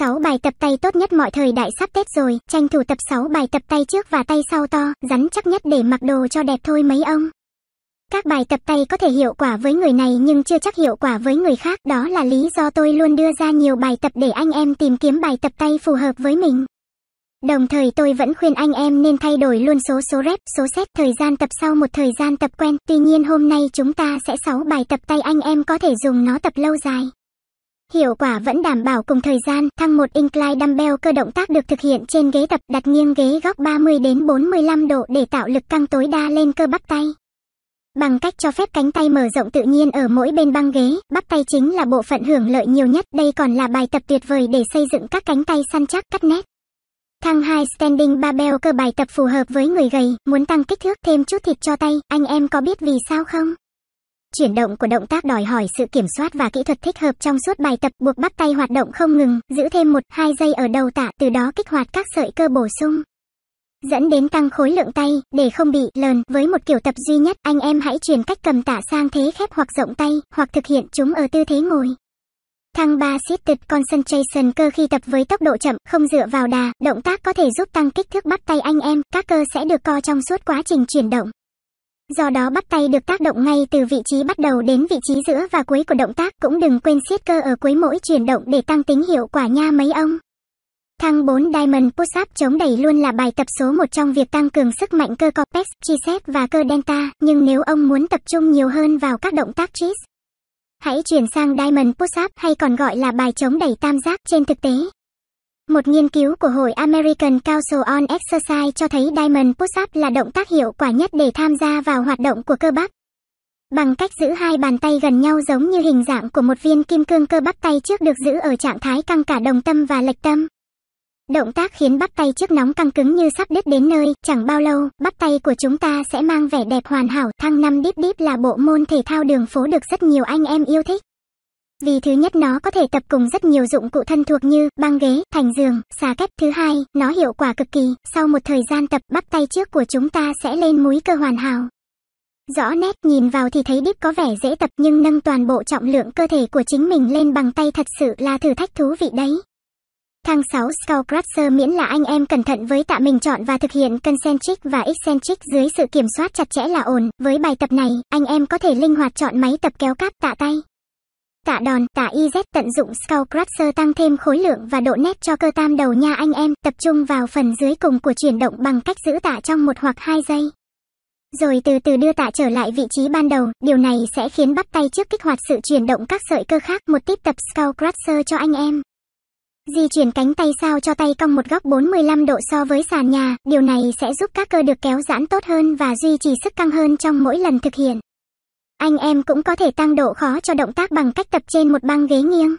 6 bài tập tay tốt nhất mọi thời đại sắp Tết rồi, tranh thủ tập 6 bài tập tay trước và tay sau to, rắn chắc nhất để mặc đồ cho đẹp thôi mấy ông. Các bài tập tay có thể hiệu quả với người này nhưng chưa chắc hiệu quả với người khác, đó là lý do tôi luôn đưa ra nhiều bài tập để anh em tìm kiếm bài tập tay phù hợp với mình. Đồng thời tôi vẫn khuyên anh em nên thay đổi luôn số số rep, số set thời gian tập sau một thời gian tập quen. Tuy nhiên hôm nay chúng ta sẽ 6 bài tập tay anh em có thể dùng nó tập lâu dài. Hiệu quả vẫn đảm bảo cùng thời gian, thăng một incline dumbbell cơ động tác được thực hiện trên ghế tập đặt nghiêng ghế góc 30 đến 45 độ để tạo lực căng tối đa lên cơ bắp tay. Bằng cách cho phép cánh tay mở rộng tự nhiên ở mỗi bên băng ghế, bắp tay chính là bộ phận hưởng lợi nhiều nhất, đây còn là bài tập tuyệt vời để xây dựng các cánh tay săn chắc cắt nét. Thăng 2 Standing Barbell cơ bài tập phù hợp với người gầy, muốn tăng kích thước thêm chút thịt cho tay, anh em có biết vì sao không? chuyển động của động tác đòi hỏi sự kiểm soát và kỹ thuật thích hợp trong suốt bài tập buộc bắt tay hoạt động không ngừng, giữ thêm một hai giây ở đầu tạ từ đó kích hoạt các sợi cơ bổ sung. Dẫn đến tăng khối lượng tay, để không bị lờn với một kiểu tập duy nhất, anh em hãy chuyển cách cầm tạ sang thế khép hoặc rộng tay, hoặc thực hiện chúng ở tư thế ngồi. Thăng 3 Seated Concentration cơ khi tập với tốc độ chậm, không dựa vào đà, động tác có thể giúp tăng kích thước bắt tay anh em, các cơ sẽ được co trong suốt quá trình chuyển động. Do đó bắt tay được tác động ngay từ vị trí bắt đầu đến vị trí giữa và cuối của động tác cũng đừng quên siết cơ ở cuối mỗi chuyển động để tăng tính hiệu quả nha mấy ông. Thăng 4 Diamond Push-Up chống đẩy luôn là bài tập số 1 trong việc tăng cường sức mạnh cơ cortex, tricep và cơ delta, nhưng nếu ông muốn tập trung nhiều hơn vào các động tác tricep hãy chuyển sang Diamond Push-Up hay còn gọi là bài chống đẩy tam giác trên thực tế. Một nghiên cứu của hội American Council on Exercise cho thấy Diamond Push-Up là động tác hiệu quả nhất để tham gia vào hoạt động của cơ bắp. Bằng cách giữ hai bàn tay gần nhau giống như hình dạng của một viên kim cương cơ bắp tay trước được giữ ở trạng thái căng cả đồng tâm và lệch tâm. Động tác khiến bắp tay trước nóng căng cứng như sắp đứt đến nơi, chẳng bao lâu, bắp tay của chúng ta sẽ mang vẻ đẹp hoàn hảo. Thăng năm Deep Deep là bộ môn thể thao đường phố được rất nhiều anh em yêu thích. Vì thứ nhất nó có thể tập cùng rất nhiều dụng cụ thân thuộc như băng ghế, thành giường, xà kép. Thứ hai, nó hiệu quả cực kỳ, sau một thời gian tập bắp tay trước của chúng ta sẽ lên múi cơ hoàn hảo. Rõ nét nhìn vào thì thấy đít có vẻ dễ tập nhưng nâng toàn bộ trọng lượng cơ thể của chính mình lên bằng tay thật sự là thử thách thú vị đấy. Thang 6 Skullcrusher miễn là anh em cẩn thận với tạ mình chọn và thực hiện concentric và eccentric dưới sự kiểm soát chặt chẽ là ổn. Với bài tập này, anh em có thể linh hoạt chọn máy tập kéo cáp tạ tay, cả đòn, cả IZ tận dụng Skullcrusher tăng thêm khối lượng và độ nét cho cơ tam đầu nha anh em, tập trung vào phần dưới cùng của chuyển động bằng cách giữ tạ trong một hoặc hai giây. Rồi từ từ đưa tạ trở lại vị trí ban đầu, điều này sẽ khiến bắp tay trước kích hoạt sự chuyển động các sợi cơ khác một tiếp tập Skullcrusher cho anh em. Di chuyển cánh tay sao cho tay cong một góc 45 độ so với sàn nhà, điều này sẽ giúp các cơ được kéo giãn tốt hơn và duy trì sức căng hơn trong mỗi lần thực hiện. Anh em cũng có thể tăng độ khó cho động tác bằng cách tập trên một băng ghế nghiêng.